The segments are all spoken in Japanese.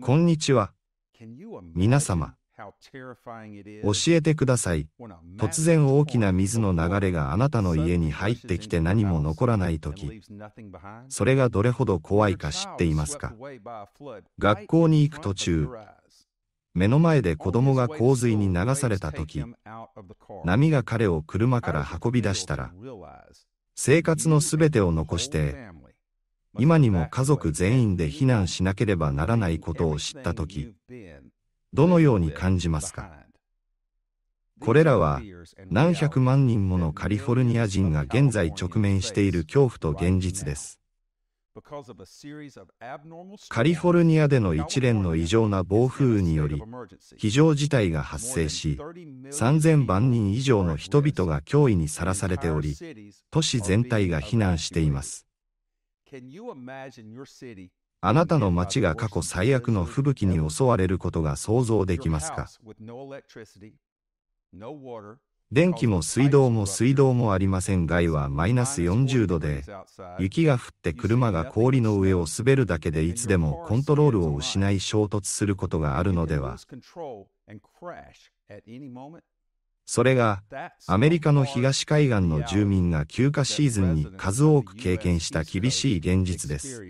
こんにちは。皆様。教えてください。突然大きな水の流れがあなたの家に入ってきて何も残らない時、それがどれほど怖いか知っていますか学校に行く途中、目の前で子供が洪水に流された時、波が彼を車から運び出したら、生活のすべてを残して今にも家族全員で避難しなければならないことを知った時どのように感じますかこれらは何百万人ものカリフォルニア人が現在直面している恐怖と現実ですカリフォルニアでの一連の異常な暴風雨により非常事態が発生し3000万人以上の人々が脅威にさらされており都市全体が避難していますあなたの町が過去最悪の吹雪に襲われることが想像できますか電気も水道も水道もありません外はマイナス40度で雪が降って車が氷の上を滑るだけでいつでもコントロールを失い衝突することがあるのではそれが、アメリカの東海岸の住民が休暇シーズンに数多く経験した厳しい現実です。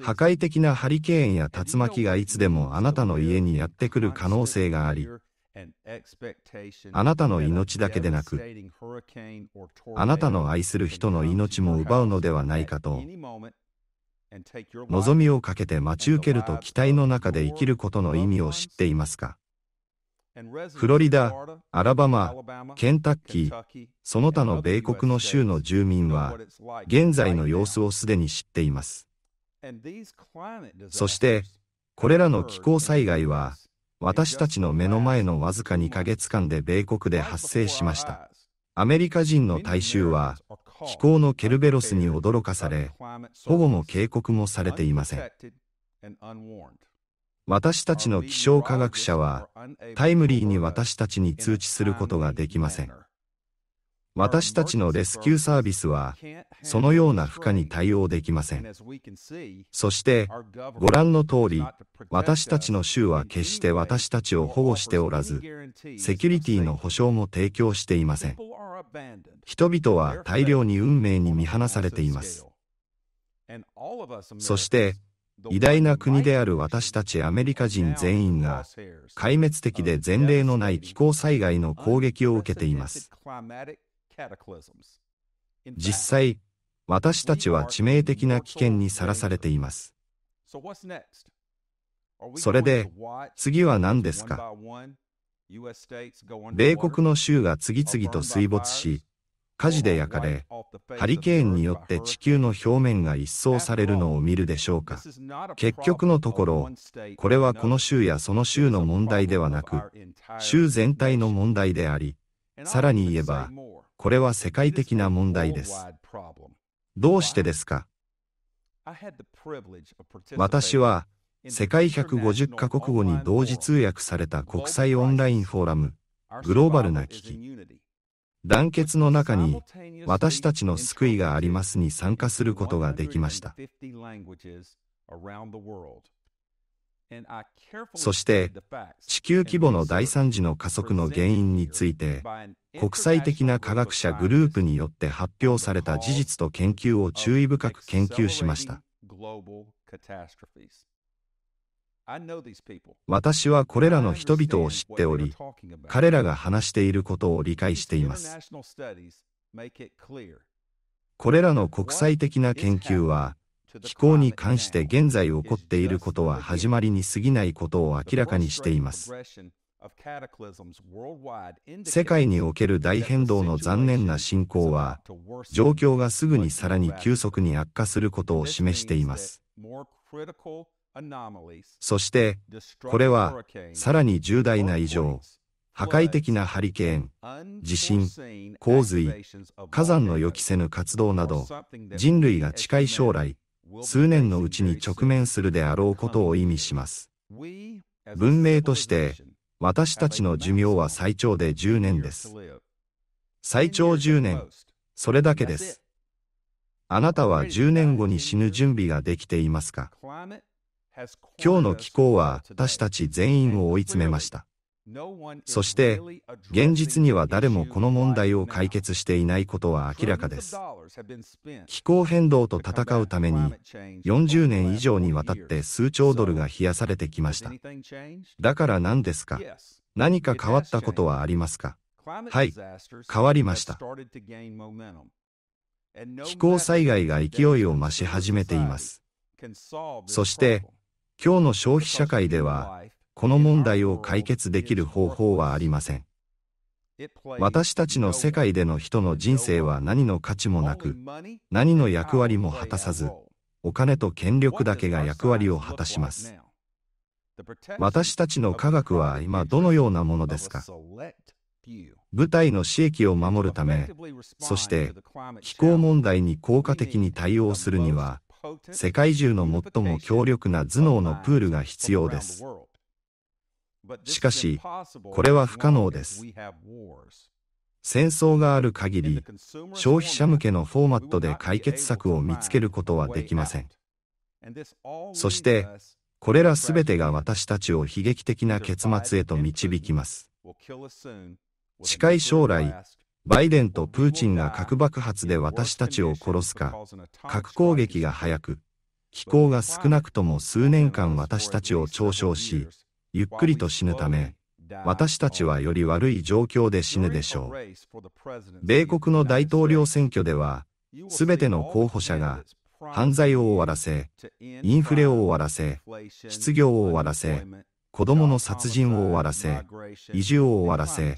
破壊的なハリケーンや竜巻がいつでもあなたの家にやってくる可能性があり、あなたの命だけでなく、あなたの愛する人の命も奪うのではないかと望みをかけて待ち受けると期待の中で生きることの意味を知っていますかフロリダ、アラバマ、ケンタッキー、その他の米国の州の住民は、現在の様子をすでに知っています。そして、これらの気候災害は、私たちの目の前のわずか2ヶ月間で米国で発生しました。アメリカ人の大衆は、気候のケルベロスに驚かされ保護も警告もされていません私たちの気象科学者はタイムリーに私たちに通知することができません私たちのレスキューサービスは、そのような負荷に対応できません。そして、ご覧の通り、私たちの州は決して私たちを保護しておらず、セキュリティの保障も提供していません。人々は大量に運命に見放されています。そして、偉大な国である私たちアメリカ人全員が壊滅的で前例のない気候災害の攻撃を受けています。実際、私たちは致命的な危険にさらされています。それで、次は何ですか米国の州が次々と水没し、火事で焼かれ、ハリケーンによって地球の表面が一掃されるのを見るでしょうか。結局のところ、これはこの州やその州の問題ではなく、州全体の問題であり、さらに言えば、これは世界的な問題です。どうしてですか私は世界150カ国語に同時通訳された国際オンラインフォーラムグローバルな危機団結の中に私たちの救いがありますに参加することができました。そして、地球規模の大惨事の加速の原因について、国際的な科学者グループによって発表された事実と研究を注意深く研究しました。私はこれらの人々を知っており、彼らが話していることを理解しています。これらの国際的な研究は、気候に関して現在起こっていることは始まりに過ぎないことを明らかにしています。世界における大変動の残念な進行は、状況がすぐにさらに急速に悪化することを示しています。そして、これは、さらに重大な異常、破壊的なハリケーン、地震、洪水、火山の予期せぬ活動など、人類が近い将来、数年のうちに直面するであろうことを意味します。文明として、私たちの寿命は最長で10年です。最長10年、それだけです。あなたは10年後に死ぬ準備ができていますか今日の気候は私たち全員を追い詰めました。そして、現実には誰もこの問題を解決していないことは明らかです。気候変動と戦うために、40年以上にわたって数兆ドルが冷やされてきました。だから何ですか何か変わったことはありますかはい、変わりました。気候災害が勢いを増し始めています。そして、今日の消費社会では、この問題を解決できる方法はありません。私たちの世界での人の人生は何の価値もなく、何の役割も果たさず、お金と権力だけが役割を果たします。私たちの科学は今どのようなものですか部隊の私益を守るため、そして気候問題に効果的に対応するには、世界中の最も強力な頭脳のプールが必要です。しかし、これは不可能です。戦争がある限り、消費者向けのフォーマットで解決策を見つけることはできません。そして、これらすべてが私たちを悲劇的な結末へと導きます。近い将来、バイデンとプーチンが核爆発で私たちを殺すか、核攻撃が早く、気候が少なくとも数年間私たちを嘲笑し、ゆっくりと死ぬため私たちはより悪い状況で死ぬでしょう米国の大統領選挙では全ての候補者が犯罪を終わらせインフレを終わらせ失業を終わらせ子どもの殺人を終わらせ移住を終わらせ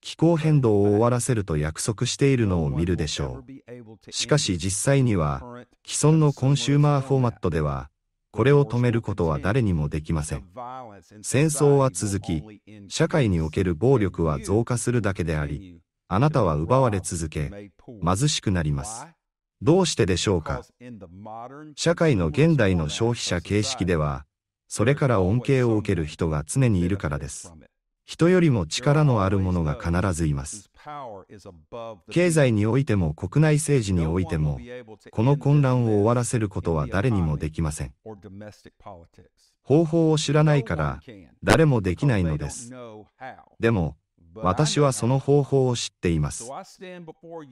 気候変動を終わらせると約束しているのを見るでしょうしかし実際には既存のコンシューマーフォーマットではこれを止めることは誰にもできません。戦争は続き、社会における暴力は増加するだけであり、あなたは奪われ続け、貧しくなります。どうしてでしょうか社会の現代の消費者形式では、それから恩恵を受ける人が常にいるからです。人よりも力のある者が必ずいます。経済においても国内政治においても、この混乱を終わらせることは誰にもできません。方法を知らないから、誰もできないのです。でも、私はその方法を知っています。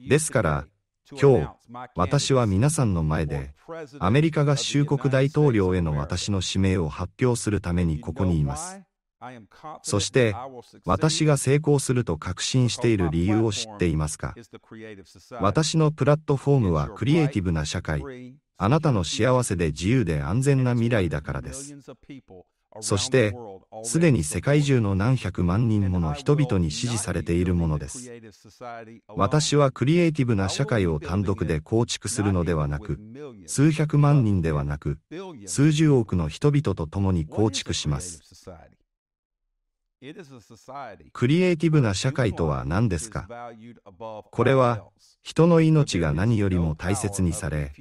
ですから、今日、私は皆さんの前で、アメリカ合衆国大統領への私の指名を発表するためにここにいます。そして、私が成功すると確信している理由を知っていますか私のプラットフォームはクリエイティブな社会、あなたの幸せで自由で安全な未来だからです。そして、すでに世界中の何百万人もの人々に支持されているものです。私はクリエイティブな社会を単独で構築するのではなく、数百万人ではなく、数十億の人々と共に構築します。クリエイティブな社会とは何ですかこれは人の命が何よりも大切にされ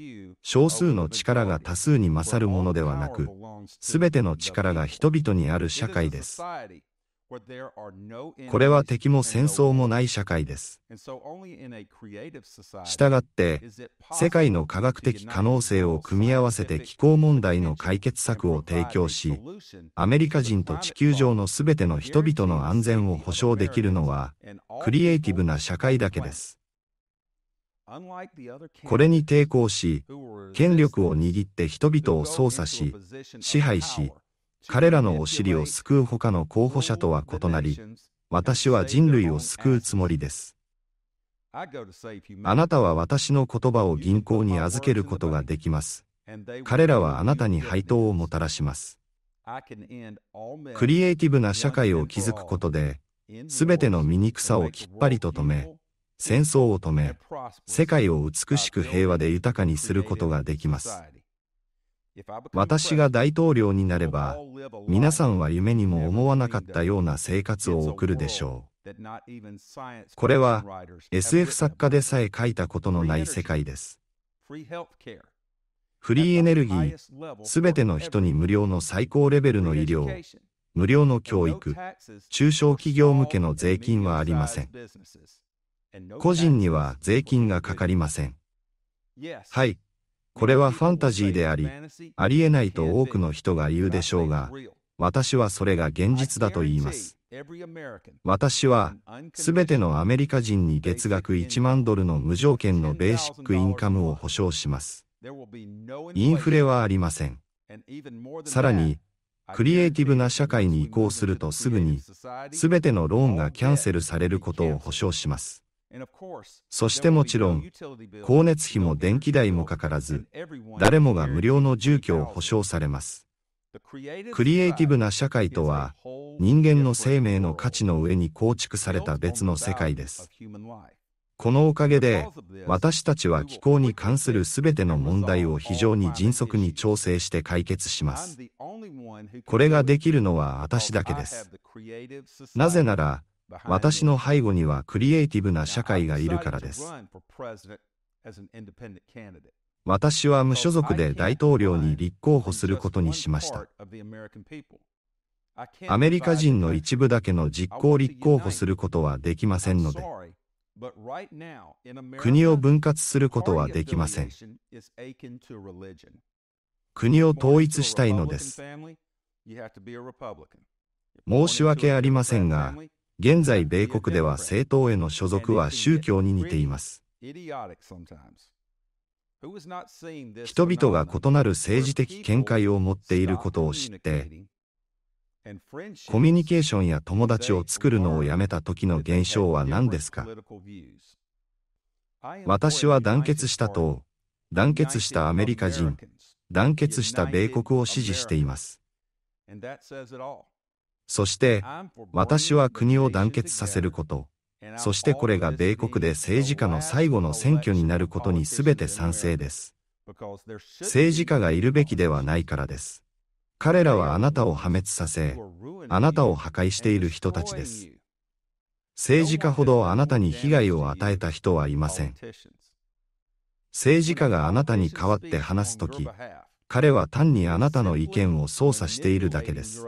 少数の力が多数に勝るものではなく全ての力が人々にある社会ですこれは敵も戦争もない社会です。したがって、世界の科学的可能性を組み合わせて気候問題の解決策を提供し、アメリカ人と地球上の全ての人々の安全を保障できるのは、クリエイティブな社会だけです。これに抵抗し、権力を握って人々を操作し、支配し、彼らのお尻を救う他の候補者とは異なり、私は人類を救うつもりです。あなたは私の言葉を銀行に預けることができます。彼らはあなたに配当をもたらします。クリエイティブな社会を築くことで、すべての醜さをきっぱりと止め、戦争を止め、世界を美しく平和で豊かにすることができます。私が大統領になれば皆さんは夢にも思わなかったような生活を送るでしょうこれは SF 作家でさえ書いたことのない世界ですフリーエネルギーすべての人に無料の最高レベルの医療無料の教育中小企業向けの税金はありません個人には税金がかかりませんはいこれはファンタジーであり、ありえないと多くの人が言うでしょうが、私はそれが現実だと言います。私は、すべてのアメリカ人に月額1万ドルの無条件のベーシックインカムを保証します。インフレはありません。さらに、クリエイティブな社会に移行するとすぐに、すべてのローンがキャンセルされることを保証します。そしてもちろん、光熱費も電気代もかからず、誰もが無料の住居を保障されます。クリエイティブな社会とは、人間の生命の価値の上に構築された別の世界です。このおかげで、私たちは気候に関する全ての問題を非常に迅速に調整して解決します。これができるのは私だけです。なぜなら、私の背後にはクリエイティブな社会がいるからです。私は無所属で大統領に立候補することにしました。アメリカ人の一部だけの実行立候補することはできませんので、国を分割することはできません。国を統一したいのです。申し訳ありませんが、現在米国では政党への所属は宗教に似ています。人々が異なる政治的見解を持っていることを知って、コミュニケーションや友達を作るのをやめた時の現象は何ですか私は団結した党、団結したアメリカ人、団結した米国を支持しています。そして、私は国を団結させること。そしてこれが米国で政治家の最後の選挙になることに全て賛成です。政治家がいるべきではないからです。彼らはあなたを破滅させ、あなたを破壊している人たちです。政治家ほどあなたに被害を与えた人はいません。政治家があなたに代わって話すとき、彼は単にあなたの意見を操作しているだけです。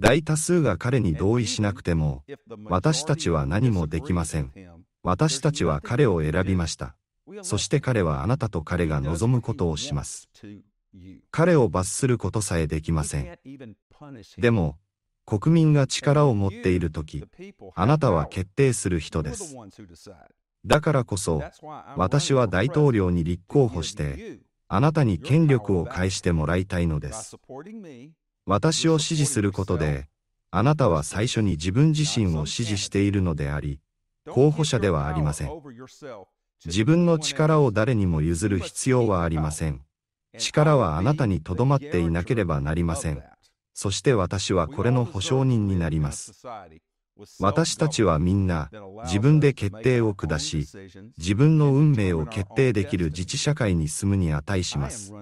大多数が彼に同意しなくても、私たちは何もできません。私たちは彼を選びました。そして彼はあなたと彼が望むことをします。彼を罰することさえできません。でも、国民が力を持っている時、あなたは決定する人です。だからこそ、私は大統領に立候補して、あなたに権力を返してもらいたいのです。私を支持することで、あなたは最初に自分自身を支持しているのであり、候補者ではありません。自分の力を誰にも譲る必要はありません。力はあなたにとどまっていなければなりません。そして私はこれの保証人になります。私たちはみんな自分で決定を下し自分の運命を決定できる自治社会に住むに値します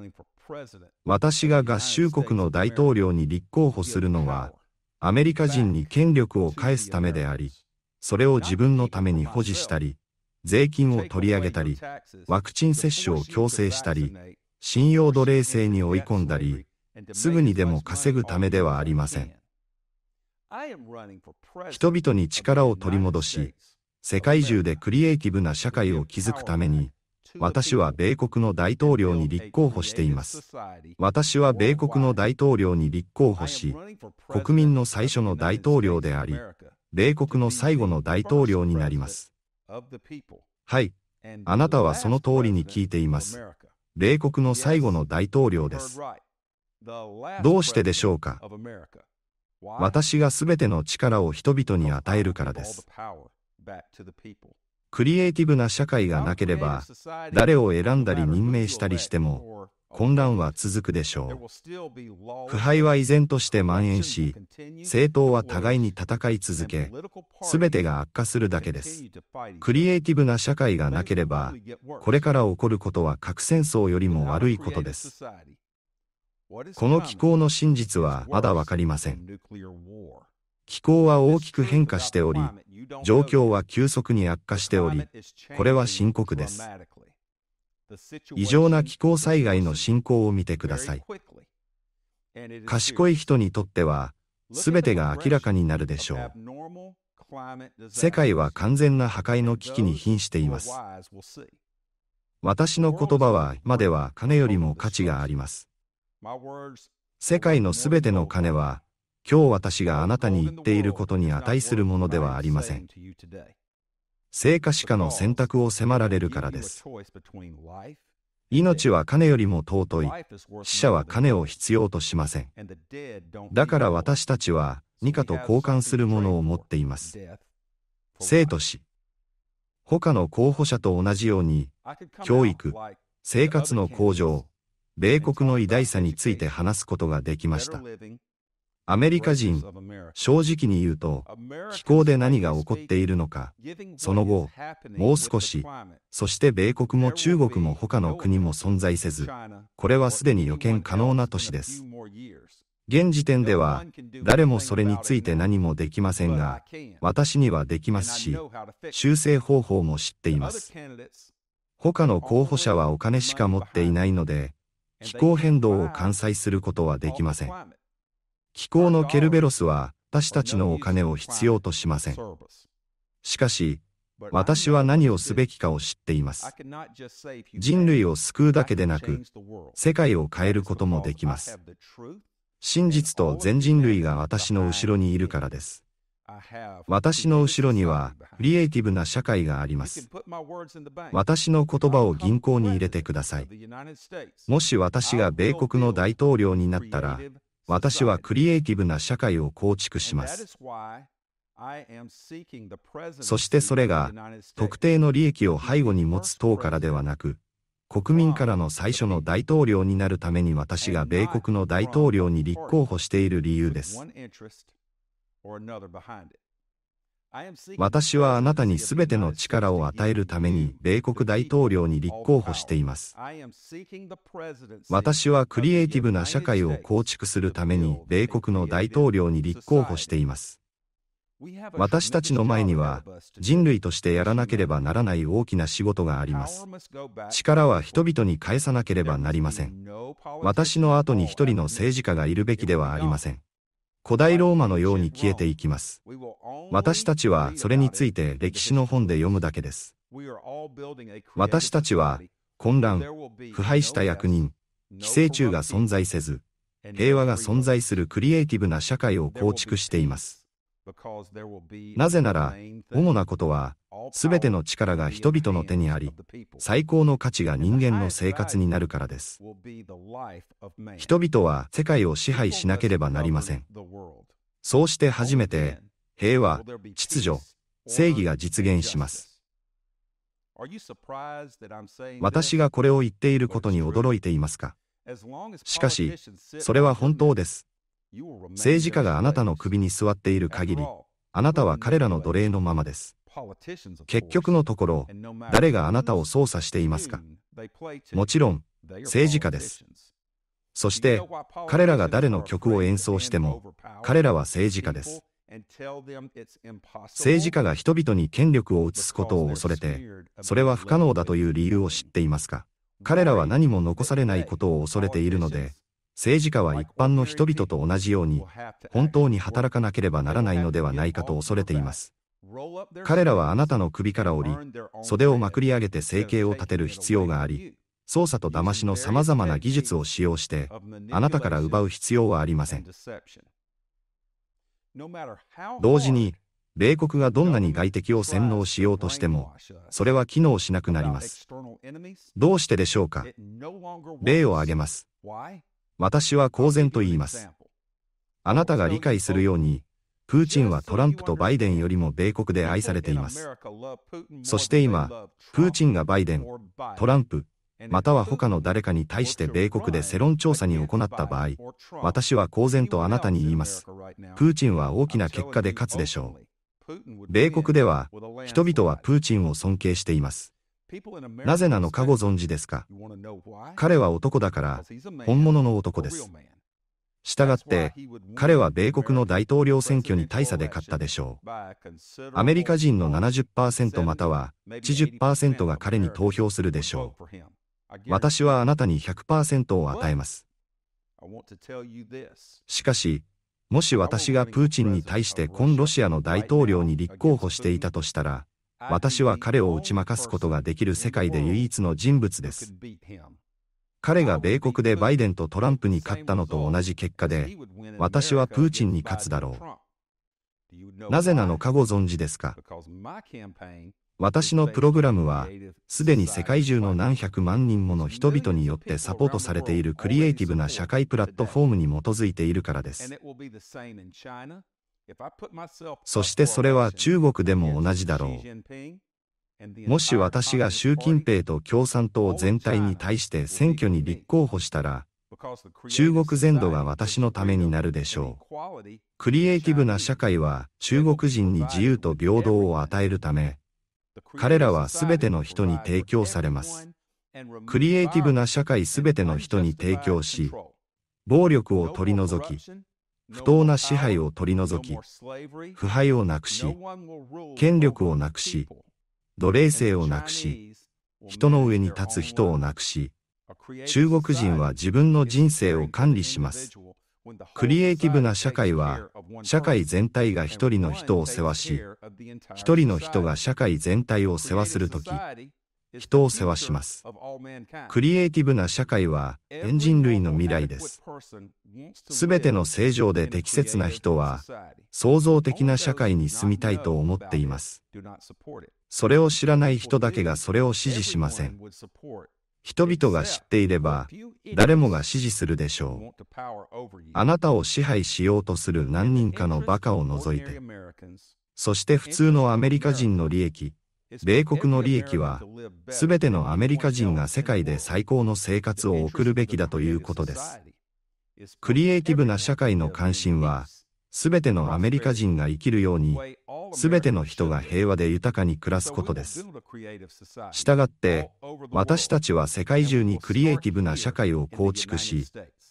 私が合衆国の大統領に立候補するのはアメリカ人に権力を返すためでありそれを自分のために保持したり税金を取り上げたりワクチン接種を強制したり信用奴隷制に追い込んだりすぐにでも稼ぐためではありません人々に力を取り戻し、世界中でクリエイティブな社会を築くために、私は米国の大統領に立候補しています。私は米国の大統領に立候補し、国民の最初の大統領であり、米国の最後の大統領になります。はい、あなたはその通りに聞いています。米国の最後の大統領です。どうしてでしょうか私がすべての力を人々に与えるからです。クリエイティブな社会がなければ、誰を選んだり任命したりしても、混乱は続くでしょう。腐敗は依然として蔓延し、政党は互いに戦い続け、すべてが悪化するだけです。クリエイティブな社会がなければ、これから起こることは核戦争よりも悪いことです。この気候の真実はまだわかりません。気候は大きく変化しており、状況は急速に悪化しており、これは深刻です。異常な気候災害の進行を見てください。賢い人にとっては、全てが明らかになるでしょう。世界は完全な破壊の危機に瀕しています。私の言葉は今では金よりも価値があります。世界のすべての金は、今日私があなたに言っていることに値するものではありません。生か死かの選択を迫られるからです。命は金よりも尊い。死者は金を必要としません。だから私たちは、二課と交換するものを持っています。生と死。他の候補者と同じように、教育、生活の向上、米国の偉大さについて話すことができました。アメリカ人、正直に言うと、気候で何が起こっているのか、その後、もう少し、そして米国も中国も他の国も存在せず、これはすでに予見可能な都市です。現時点では、誰もそれについて何もできませんが、私にはできますし、修正方法も知っています。他の候補者はお金しか持っていないので、気候変動を完済することはできません。気候のケルベロスは私たちのお金を必要としません。しかし、私は何をすべきかを知っています。人類を救うだけでなく、世界を変えることもできます。真実と全人類が私の後ろにいるからです。私の後ろには、クリエイティブな社会があります。私の言葉を銀行に入れてください。もし私が米国の大統領になったら、私はクリエイティブな社会を構築します。そしてそれが、特定の利益を背後に持つ党からではなく、国民からの最初の大統領になるために私が米国の大統領に立候補している理由です。私はあなたにすべての力を与えるために米国大統領に立候補しています。私はクリエイティブな社会を構築するために米国の大統領に立候補しています。私たちの前には人類としてやらなければならない大きな仕事があります力は人々に返さなければなりません私の後に一人の政治家がいるべきではありません古代ローマのように消えていきます。私たちはそれについて歴史の本で読むだけです。私たちは混乱、腐敗した役人、寄生虫が存在せず、平和が存在するクリエイティブな社会を構築しています。なぜなら、主なことは、すべての力が人々の手にあり、最高の価値が人間の生活になるからです。人々は世界を支配しなければなりません。そうして初めて平和、秩序、正義が実現します。私がこれを言っていることに驚いていますかしかし、それは本当です。政治家があなたの首に座っている限り、あなたは彼らの奴隷のままです。結局のところ、誰があなたを操作していますかもちろん、政治家です。そして、彼らが誰の曲を演奏しても、彼らは政治家です。政治家が人々に権力を移すことを恐れて、それは不可能だという理由を知っていますか彼らは何も残されないことを恐れているので、政治家は一般の人々と同じように、本当に働かなければならないのではないかと恐れています。彼らはあなたの首から折り、袖をまくり上げて生計を立てる必要があり、操作と騙しの様々な技術を使用して、あなたから奪う必要はありません。同時に、米国がどんなに外敵を洗脳しようとしても、それは機能しなくなります。どうしてでしょうか例を挙げます。私は公然と言います。あなたが理解するように、プーチンはトランプとバイデンよりも米国で愛されています。そして今、プーチンがバイデン、トランプ、または他の誰かに対して米国で世論調査に行った場合、私は公然とあなたに言います。プーチンは大きな結果で勝つでしょう。米国では、人々はプーチンを尊敬しています。なぜなのかご存知ですか彼は男だから、本物の男です。したがって、彼は米国の大統領選挙に大差で勝ったでしょう。アメリカ人の70%または80%が彼に投票するでしょう。私はあなたに100%を与えます。しかし、もし私がプーチンに対して今ロシアの大統領に立候補していたとしたら、私は彼を打ち負かすことができる世界で唯一の人物です。彼が米国でバイデンとトランプに勝ったのと同じ結果で、私はプーチンに勝つだろう。なぜなのかご存知ですか私のプログラムは、すでに世界中の何百万人もの人々によってサポートされているクリエイティブな社会プラットフォームに基づいているからです。そしてそれは中国でも同じだろう。もし私が習近平と共産党全体に対して選挙に立候補したら、中国全土が私のためになるでしょう。クリエイティブな社会は中国人に自由と平等を与えるため、彼らはすべての人に提供されます。クリエイティブな社会すべての人に提供し、暴力を取り除き、不当な支配を取り除き、腐敗をなくし、権力をなくし、奴隷制をなくし、人の上に立つ人をなくし、中国人は自分の人生を管理します。クリエイティブな社会は、社会全体が一人の人を世話し、一人の人が社会全体を世話するとき、人を世話します。クリエイティブな社会は、人類の未来です。すべての正常で適切な人は、創造的な社会に住みたいと思っています。それを知らない人だけがそれを支持しません。人々が知っていれば、誰もが支持するでしょう。あなたを支配しようとする何人かの馬鹿を除いて。そして普通のアメリカ人の利益、米国の利益は、すべてのアメリカ人が世界で最高の生活を送るべきだということです。クリエイティブな社会の関心は、すべてのアメリカ人が生きるように、すべての人が平和で豊かに暮らすことです。したがって、私たちは世界中にクリエイティブな社会を構築し、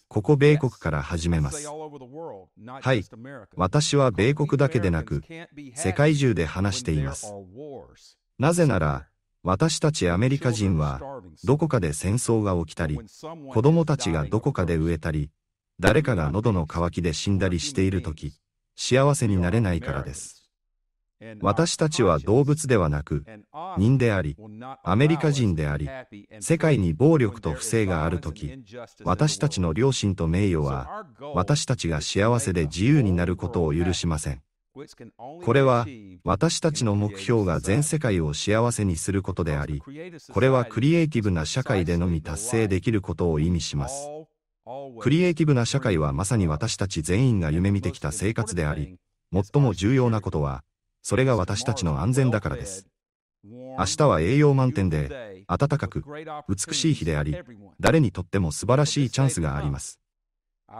ここ米国から始めます。はい、私は米国だけでなく、世界中で話しています。なぜなら、私たちアメリカ人は、どこかで戦争が起きたり、子供たちがどこかで植えたり、誰かが喉の渇きで死んだりしている時、幸せになれないからです。私たちは動物ではなく、人であり、アメリカ人であり、世界に暴力と不正がある時、私たちの良心と名誉は、私たちが幸せで自由になることを許しません。これは私たちの目標が全世界を幸せにすることでありこれはクリエイティブな社会でのみ達成できることを意味しますクリエイティブな社会はまさに私たち全員が夢見てきた生活であり、最も重要なことは、それが私たちの安全だからです。明日は栄養満点で、暖かく、美しい日であり、誰にとっても素晴らしいチャンスがあります。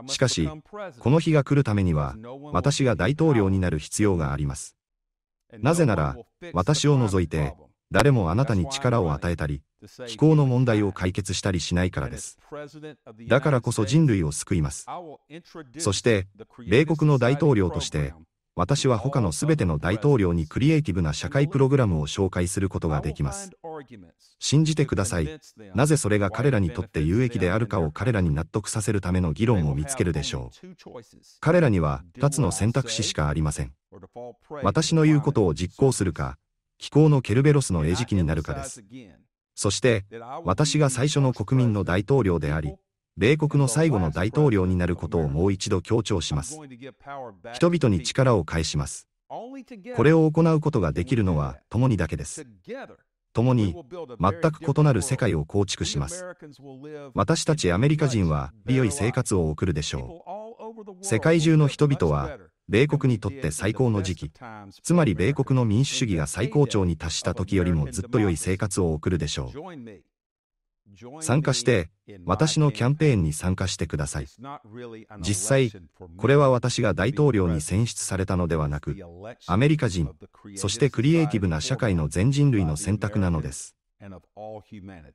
しかし、この日が来るためには、私が大統領になる必要があります。なぜなら、私を除いて、誰もあなたに力を与えたり、気候の問題を解決したりしないからです。だからこそ人類を救います。そして、米国の大統領として、私は他の全ての大統領にクリエイティブな社会プログラムを紹介することができます。信じてください。なぜそれが彼らにとって有益であるかを彼らに納得させるための議論を見つけるでしょう。彼らには2つの選択肢しかありません。私の言うことを実行するか、気候のケルベロスの餌食になるかです。そして、私が最初の国民の大統領であり、米国の最後の大統領になることをもう一度強調します。人々に力を返します。これを行うことができるのは共にだけです。共に全く異なる世界を構築します。私たちアメリカ人は良い生活を送るでしょう。世界中の人々は米国にとって最高の時期、つまり米国の民主主義が最高潮に達した時よりもずっと良い生活を送るでしょう。参加して、私のキャンペーンに参加してください。実際、これは私が大統領に選出されたのではなく、アメリカ人、そしてクリエイティブな社会の全人類の選択なのです。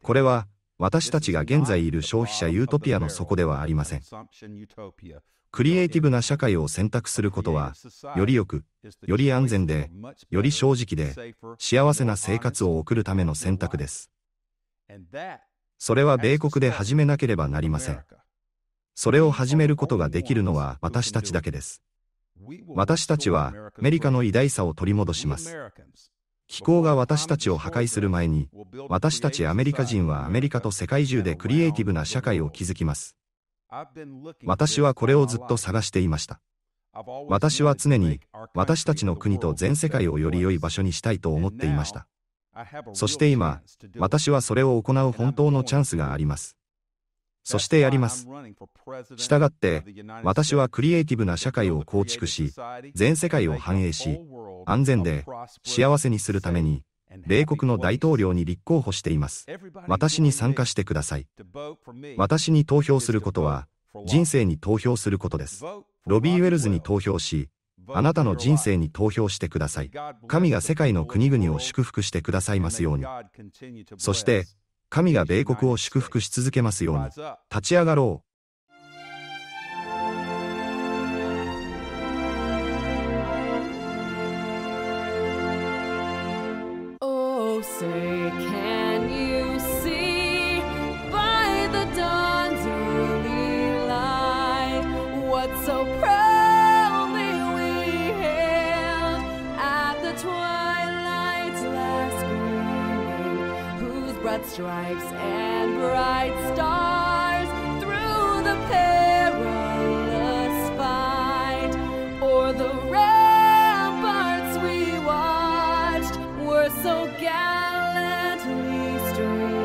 これは、私たちが現在いる消費者ユートピアの底ではありません。クリエイティブな社会を選択することは、よりよく、より安全で、より正直で、幸せな生活を送るための選択です。それは米国で始めなければなりません。それを始めることができるのは私たちだけです。私たちは、アメリカの偉大さを取り戻します。気候が私たちを破壊する前に、私たちアメリカ人はアメリカと世界中でクリエイティブな社会を築きます。私はこれをずっと探していました。私は常に私たちの国と全世界をより良い場所にしたいと思っていました。そして今、私はそれを行う本当のチャンスがあります。そしてやります。したがって、私はクリエイティブな社会を構築し、全世界を繁栄し、安全で幸せにするために、米国の大統領に立候補しています。私に参加してください。私に投票することは、人生に投票することです。ロビー・ウェルズに投票し、あなたの人生に投票してください。神が世界の国々を祝福してくださいますように。そして、神が米国を祝福し続けますように。立ち上がろう。stripes and bright stars through the perilous fight. O'er the ramparts we watched were so gallantly streamed.